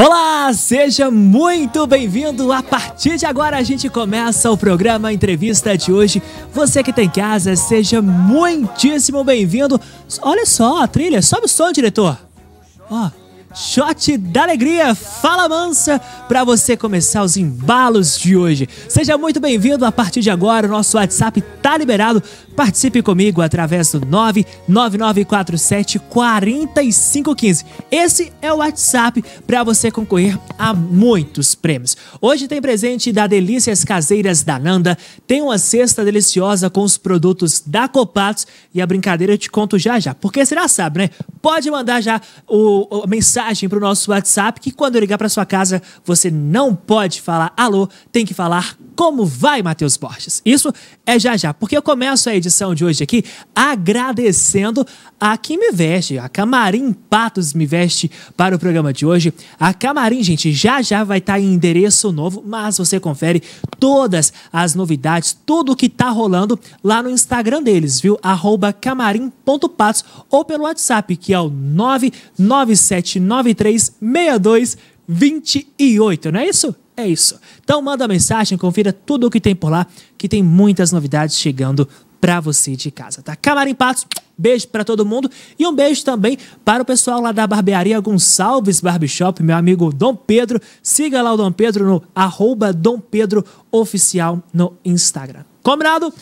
Olá, seja muito bem-vindo. A partir de agora a gente começa o programa Entrevista de hoje. Você que está em casa, seja muitíssimo bem-vindo. Olha só a trilha, sobe o som, diretor. Ó shot da alegria, fala mansa, para você começar os embalos de hoje. Seja muito bem-vindo a partir de agora, o nosso WhatsApp tá liberado. Participe comigo através do 99947 4515. Esse é o WhatsApp para você concorrer a muitos prêmios. Hoje tem presente da Delícias Caseiras da Nanda, tem uma cesta deliciosa com os produtos da Copatos e a brincadeira eu te conto já já, porque você já sabe, né? Pode mandar já o, o mensagem mensagem para o nosso WhatsApp que quando eu ligar para sua casa, você não pode falar alô, tem que falar como vai, Matheus Borges? Isso é já já, porque eu começo a edição de hoje aqui agradecendo a quem me veste, a Camarim Patos me veste para o programa de hoje. A Camarim, gente, já já vai estar tá em endereço novo, mas você confere todas as novidades, tudo o que tá rolando lá no Instagram deles, viu? Arroba camarim.patos ou pelo WhatsApp, que é o 997936228, não é isso? É isso. Então manda mensagem, confira tudo o que tem por lá, que tem muitas novidades chegando para você de casa, tá? Camarim Patos, beijo para todo mundo e um beijo também para o pessoal lá da barbearia Gonçalves Barbershop, meu amigo Dom Pedro. Siga lá o Dom Pedro no arroba Dom Pedro Oficial no Instagram. Combinado?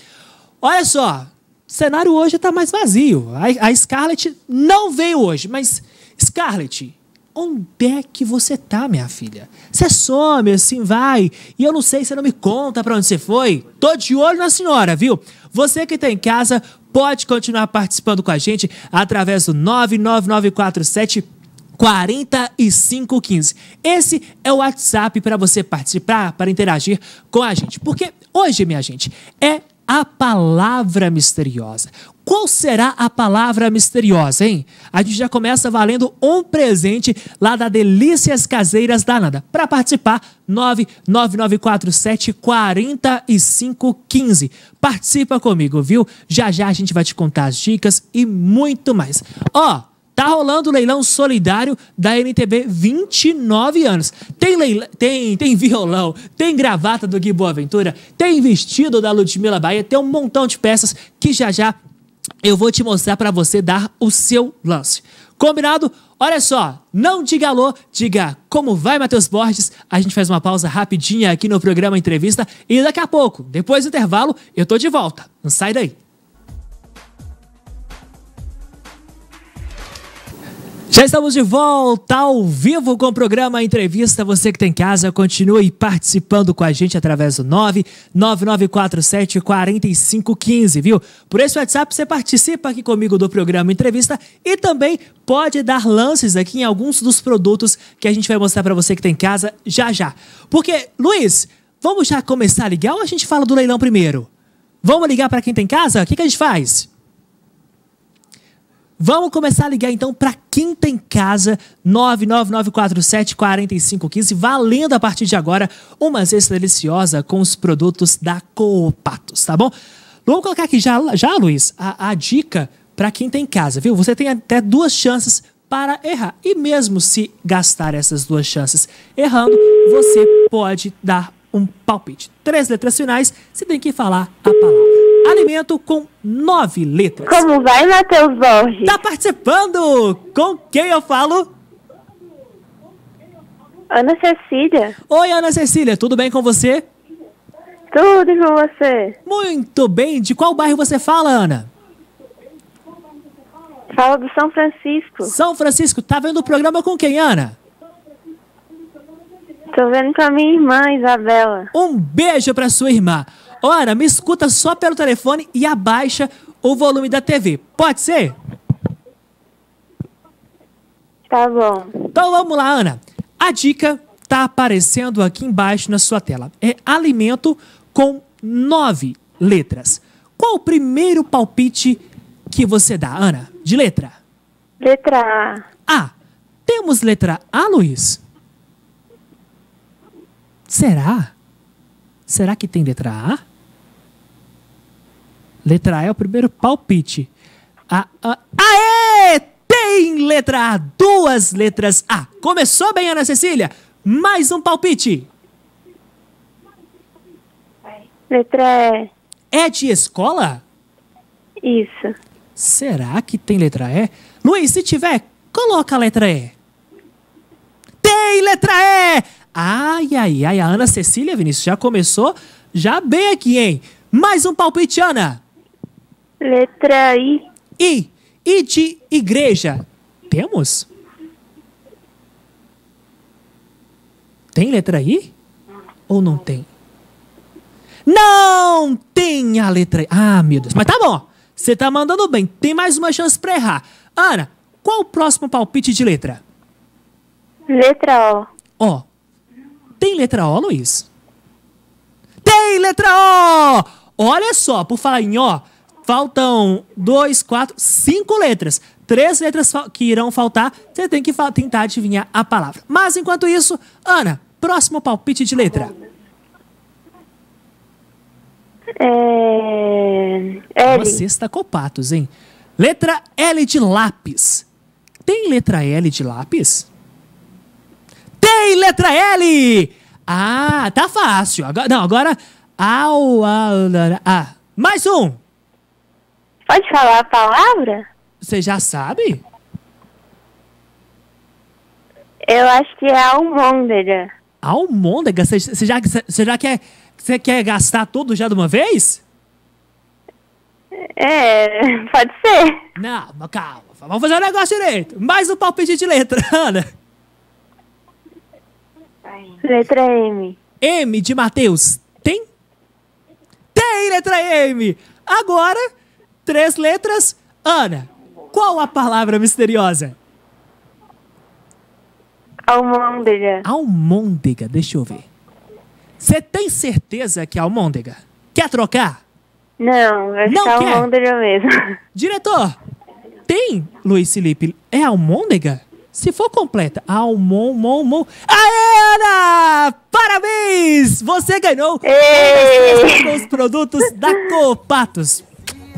Olha só, o cenário hoje tá mais vazio. A, a Scarlett não veio hoje, mas Scarlett, onde é que você tá, minha filha? Você some, assim, vai. E eu não sei, você não me conta pra onde você foi. Tô de olho na senhora, viu? Você que tá em casa pode continuar participando com a gente através do 99947 4515. Esse é o WhatsApp para você participar, para interagir com a gente. Porque hoje, minha gente, é a palavra misteriosa. Qual será a palavra misteriosa, hein? A gente já começa valendo um presente lá da Delícias Caseiras da nada Para participar, 99947 4515. Participa comigo, viu? Já já a gente vai te contar as dicas e muito mais. Ó! Oh, Tá rolando o leilão solidário da NTB 29 anos. Tem, leila, tem, tem violão, tem gravata do Gui Boaventura, tem vestido da Ludmilla Bahia, tem um montão de peças que já já eu vou te mostrar para você dar o seu lance. Combinado? Olha só, não diga alô, diga como vai, Matheus Borges. A gente faz uma pausa rapidinha aqui no programa Entrevista e daqui a pouco, depois do intervalo, eu tô de volta. Não sai daí. Já estamos de volta ao vivo com o programa Entrevista. Você que tem tá casa, continue participando com a gente através do 99947 4515, viu? Por esse WhatsApp você participa aqui comigo do programa Entrevista e também pode dar lances aqui em alguns dos produtos que a gente vai mostrar para você que tem tá casa já já. Porque, Luiz, vamos já começar a ligar ou a gente fala do leilão primeiro? Vamos ligar para quem tem tá casa? O que, que a gente faz? Vamos começar a ligar então para quem tem casa 999474515, valendo a partir de agora uma cesta deliciosa com os produtos da Copatos, tá bom? Vamos colocar aqui já, já Luiz, a, a dica para quem tem casa, viu? Você tem até duas chances para errar. E mesmo se gastar essas duas chances errando, você pode dar um palpite. Três letras finais, você tem que falar a palavra alimento com nove letras. Como vai, Matheus Borges? Tá participando! Com quem eu falo? Ana Cecília. Oi, Ana Cecília, tudo bem com você? Tudo com você? Muito bem. De qual bairro você fala, Ana? Fala do São Francisco. São Francisco, tá vendo o programa com quem, Ana? Tô vendo com a minha irmã, Isabela. Um beijo pra sua irmã. Ora, me escuta só pelo telefone e abaixa o volume da TV. Pode ser? Tá bom. Então vamos lá, Ana. A dica tá aparecendo aqui embaixo na sua tela. É alimento com nove letras. Qual o primeiro palpite que você dá, Ana? De letra? Letra A. A. Temos letra A, Luiz? Será? Será que tem letra A? Letra A é o primeiro palpite. A, a, aê! Tem letra A, duas letras A. Começou bem, Ana Cecília. Mais um palpite. Letra E. É de escola? Isso. Será que tem letra E? Luiz, se tiver, coloca a letra E. Tem letra E! Ai, ai, ai, a Ana Cecília, Vinícius, já começou já bem aqui, hein? Mais um palpite, Ana. Letra I. I. I de igreja. Temos? Tem letra I? Ou não tem? Não tem a letra I. Ah, meu Deus. Mas tá bom. Você tá mandando bem. Tem mais uma chance pra errar. Ana, qual o próximo palpite de letra? Letra O. Ó. Tem letra O, Luiz? Tem letra O! Olha só, por falar em O, Faltam dois, quatro, cinco letras. Três letras que irão faltar. Você tem que tentar adivinhar a palavra. Mas enquanto isso, Ana, próximo palpite de letra. É... é L. Você está copatos, hein? Letra L de lápis. Tem letra L de lápis? Tem letra L! Ah, tá fácil. Agora, não, agora. Ah, mais um! Pode falar a palavra? Você já sabe? Eu acho que é almôndega. Almôndega? Você já, cê já quer, cê quer gastar tudo já de uma vez? É, pode ser. Não, mas calma. Vamos fazer o um negócio direito. Mais um palpite de letra, Ana. Letra M. M de Matheus. Tem? Tem letra M! Agora Três letras. Ana, qual a palavra misteriosa? Almôndega. Almôndega, deixa eu ver. Você tem certeza que é almôndega? Quer trocar? Não, vai Não ficar é almôndega mesmo. Diretor, tem, Luiz Felipe, é almôndega? Se for completa, almon, mon, mon. Aê, Ana! Parabéns! Você ganhou os produtos da Copatos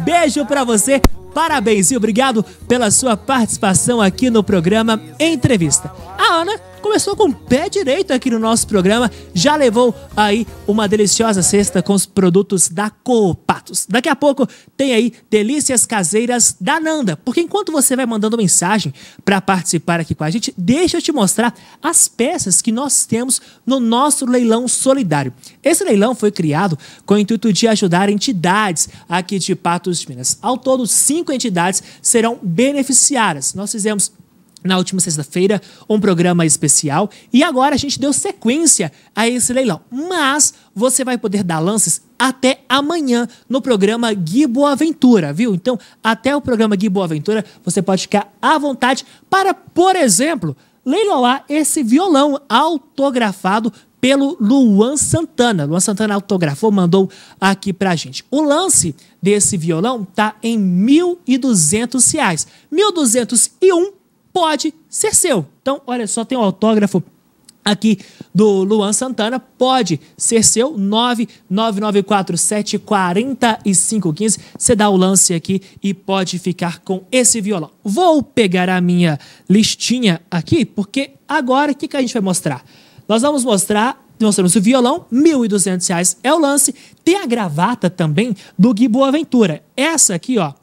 beijo para você. Parabéns e obrigado pela sua participação aqui no programa Entrevista. A Ana começou com o pé direito aqui no nosso programa, já levou aí uma deliciosa cesta com os produtos da Copatos. Daqui a pouco tem aí delícias caseiras da Nanda, porque enquanto você vai mandando mensagem para participar aqui com a gente, deixa eu te mostrar as peças que nós temos no nosso leilão solidário. Esse leilão foi criado com o intuito de ajudar entidades aqui de Patos de Minas. Ao todo, cinco entidades serão beneficiadas. Nós fizemos na última sexta-feira, um programa especial. E agora a gente deu sequência a esse leilão. Mas você vai poder dar lances até amanhã no programa Gui Boaventura, viu? Então, até o programa Gui Boaventura, você pode ficar à vontade para, por exemplo, leiloar esse violão autografado pelo Luan Santana. Luan Santana autografou, mandou aqui pra gente. O lance desse violão tá em R$ 1.200. 1.201 pode ser seu. Então, olha só, tem o um autógrafo aqui do Luan Santana, pode ser seu, 999474515. Você dá o lance aqui e pode ficar com esse violão. Vou pegar a minha listinha aqui, porque agora o que, que a gente vai mostrar? Nós vamos mostrar nós temos o violão, R$ 1.200 é o lance. Tem a gravata também do Gui Boaventura. Essa aqui, ó,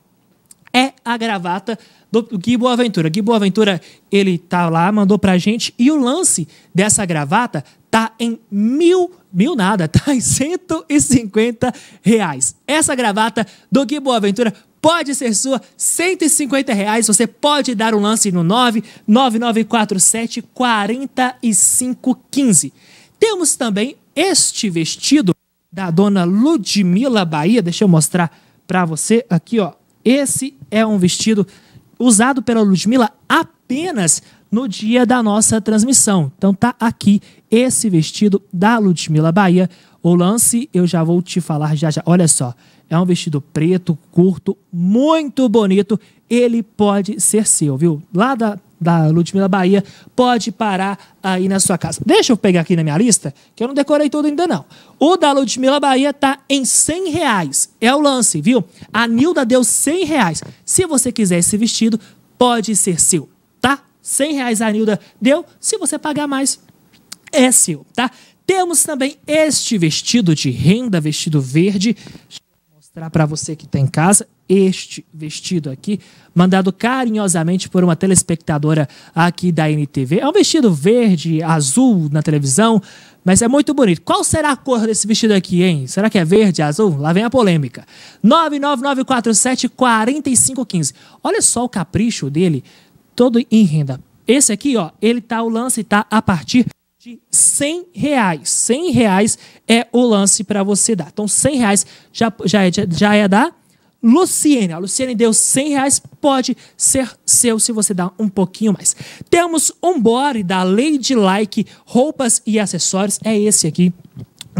a gravata do Gui Boaventura. Gui Boaventura, ele tá lá, mandou pra gente. E o lance dessa gravata tá em mil, mil nada, tá em 150 reais. Essa gravata do Gui Boaventura pode ser sua, 150 reais. Você pode dar um lance no 99947 4515. Temos também este vestido da dona Ludmila Bahia. Deixa eu mostrar para você aqui, ó. Esse é um vestido usado pela Ludmilla apenas no dia da nossa transmissão. Então tá aqui esse vestido da Ludmilla Bahia. O lance eu já vou te falar já já. Olha só, é um vestido preto, curto, muito bonito. Ele pode ser seu, viu? Lá da da Ludmilla Bahia, pode parar aí na sua casa. Deixa eu pegar aqui na minha lista, que eu não decorei tudo ainda não. O da Ludmilla Bahia tá em 100 reais. É o lance, viu? A Nilda deu 100 reais. Se você quiser esse vestido, pode ser seu, tá? 100 reais a Nilda deu. Se você pagar mais, é seu, tá? Temos também este vestido de renda, vestido verde, mostrar para você que está em casa este vestido aqui, mandado carinhosamente por uma telespectadora aqui da NTV. É um vestido verde, azul na televisão, mas é muito bonito. Qual será a cor desse vestido aqui, hein? Será que é verde, azul? Lá vem a polêmica. 999474515. Olha só o capricho dele, todo em renda. Esse aqui, ó, ele tá o lance tá a partir de 100 reais. 100 reais é o lance para você dar. Então, 100 reais já, já, é, já é da Luciene. A Luciene deu 100 reais, pode ser seu se você dá um pouquinho mais. Temos um body da Lady Like, roupas e acessórios. É esse aqui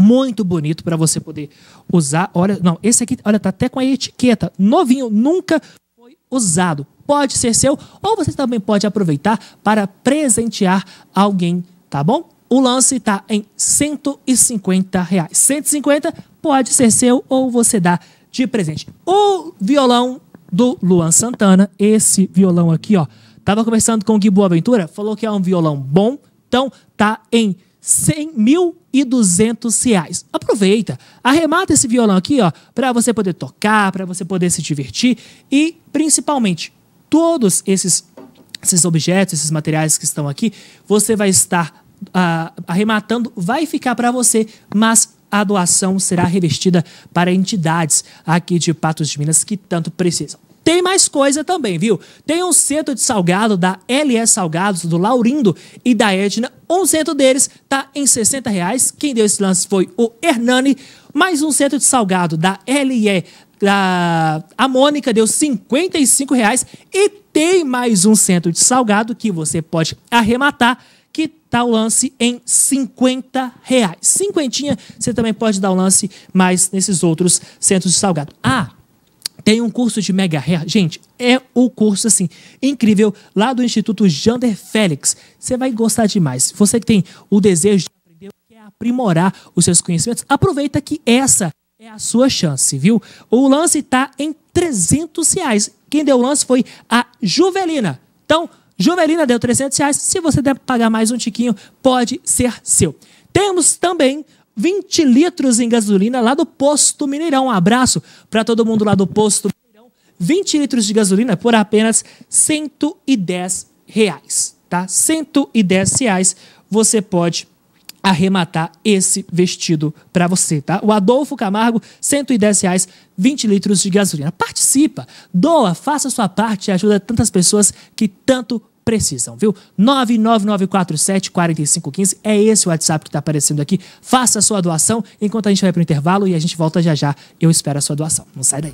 muito bonito para você poder usar. Olha, não, esse aqui, olha, tá até com a etiqueta, novinho, nunca foi usado. Pode ser seu ou você também pode aproveitar para presentear alguém, tá bom? O lance está em 150 reais. 150 pode ser seu ou você dá de presente. O violão do Luan Santana, esse violão aqui, ó. Tava conversando com o Gui Boaventura, falou que é um violão bom, então tá em 100.200 mil e reais. Aproveita, arremata esse violão aqui, ó, para você poder tocar, para você poder se divertir e, principalmente, todos esses esses objetos, esses materiais que estão aqui, você vai estar ah, arrematando vai ficar para você, mas a doação será revestida para entidades aqui de Patos de Minas que tanto precisam. Tem mais coisa também, viu? Tem um centro de salgado da LS Salgados, do Laurindo e da Edna. Um centro deles tá em 60 reais. Quem deu esse lance foi o Hernani. Mais um centro de salgado da LE da a Mônica deu 55 reais e tem mais um centro de salgado que você pode arrematar o lance em 50 reais. Cinquentinha, você também pode dar o lance mais nesses outros centros de salgado. Ah, tem um curso de mega hair. Gente, é o curso assim incrível lá do Instituto Jander Félix. Você vai gostar demais. Você que tem o desejo de aprender, quer aprimorar os seus conhecimentos, aproveita que essa é a sua chance, viu? O lance está em 300 reais. Quem deu o lance foi a Juvelina. Então, Jovelina deu 300 reais. Se você der pagar mais um tiquinho, pode ser seu. Temos também 20 litros em gasolina lá do Posto Mineirão. Um abraço para todo mundo lá do Posto Mineirão. 20 litros de gasolina por apenas 110 reais, tá? 110 reais você pode arrematar esse vestido para você, tá? O Adolfo Camargo, 110 reais, 20 litros de gasolina. Participa, doa, faça sua parte e ajuda tantas pessoas que tanto precisam, viu? 999474515 é esse o WhatsApp que está aparecendo aqui. Faça a sua doação enquanto a gente vai pro intervalo e a gente volta já já. Eu espero a sua doação. Não sai daí.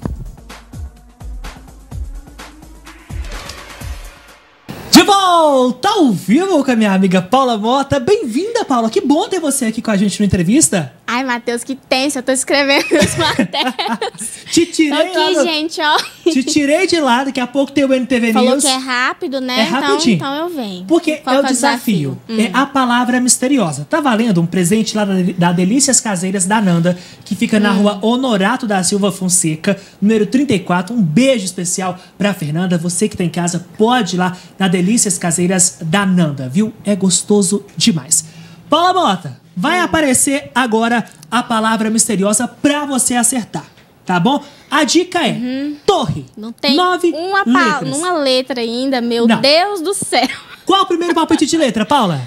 De volta ao vivo com a minha amiga Paula Mota. Bem-vinda, Paula. Que bom ter você aqui com a gente na entrevista. Ai, Matheus, que tenso, eu tô escrevendo as matérias. Te tirei lá. aqui, no... gente, ó. Te tirei de lado, daqui a pouco tem o NTV Falou News. Falou que é rápido, né? É então, rapidinho. Então, então eu venho. Porque Qual é o é desafio. desafio? É hum. É a palavra misteriosa. Tá valendo um presente lá da Delícias Caseiras da Nanda, que fica na hum. rua Honorato da Silva Fonseca, número 34. Um beijo especial pra Fernanda. Você que tá em casa, pode ir lá na Delícias Caseiras da Nanda, viu? É gostoso demais. Paula Mota, Vai aparecer agora a palavra misteriosa para você acertar, tá bom? A dica é uhum. torre. Não tem nove uma, letras. uma letra ainda, meu Não. Deus do céu. Qual o primeiro palpite de letra, Paula?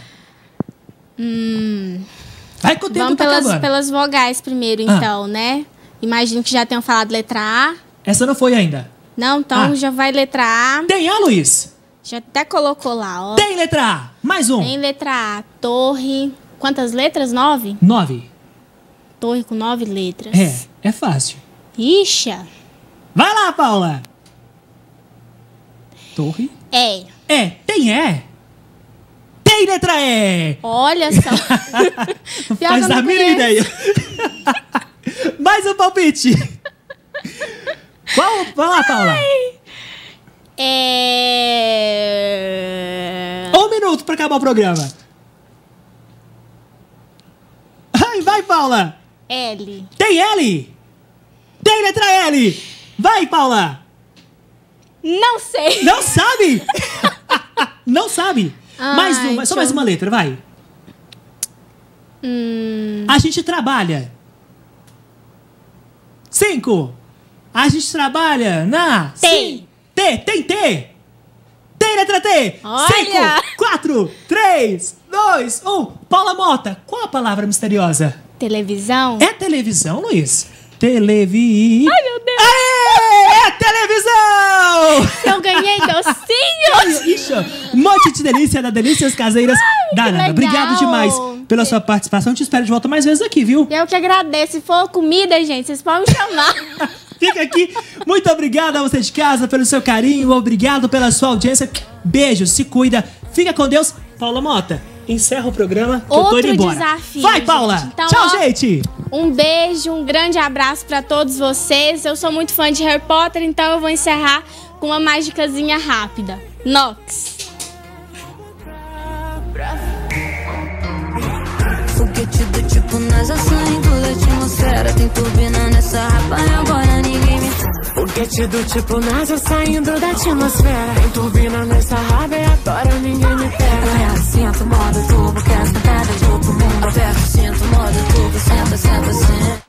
Hum. Vai que o tempo Vamos tá pelas, pelas vogais primeiro, ah. então, né? Imagino que já tenham falado letra A. Essa não foi ainda. Não, então ah. já vai letra A. Tem A, Luiz? Já até colocou lá, ó. Tem letra A. Mais um. Tem letra A. Torre quantas letras? Nove? Nove. Torre com nove letras. É, é fácil. Ixa. Vai lá, Paula. Torre. É. É, tem é. Tem letra E. Olha só. não faz a minha ideia. Mais um palpite. Qual? Vai lá, Paula. Ai. É... Um minuto para acabar o programa. vai, Paula! L. Tem L? Tem letra L! Vai, Paula! Não sei! Não sabe? Não sabe? Ai, mais uma, só mais uma letra, vai. Hum. A gente trabalha. Cinco. A gente trabalha na. Tem. T, tem T letra T! Olha! 5, 4, 3, 2, 1. Paula Mota, qual a palavra misteriosa? Televisão. É televisão, Luiz? Televi. Ai, meu Deus! Aê, é televisão! Eu ganhei docinhos! Ixi, um monte de delícia da Delícias Caseiras. Ai, obrigado demais pela sua participação. Te espero de volta mais vezes aqui, viu? Eu que agradeço. Se for comida, gente, vocês podem me chamar. Fica aqui. Muito obrigado a você de casa pelo seu carinho. Obrigado pela sua audiência. Beijo, se cuida. Fica com Deus. Paula Mota, encerra o programa que Outro eu tô indo embora. Desafio, Vai, gente. Paula! Então, Tchau, ó, gente! Um beijo, um grande abraço para todos vocês. Eu sou muito fã de Harry Potter, então eu vou encerrar com uma mágicazinha rápida. Nox. Foguete tipo, do tipo NASA, saindo da atmosfera. Tem turbina nessa rapa agora. Foguete do tipo NASA é saindo da atmosfera. Em turbina nessa raba e agora ninguém me pega. É assim, sinto modo tubo, que as pedra do comum. mundo. Aperto, sinto modo tubo, senta, senta, senta.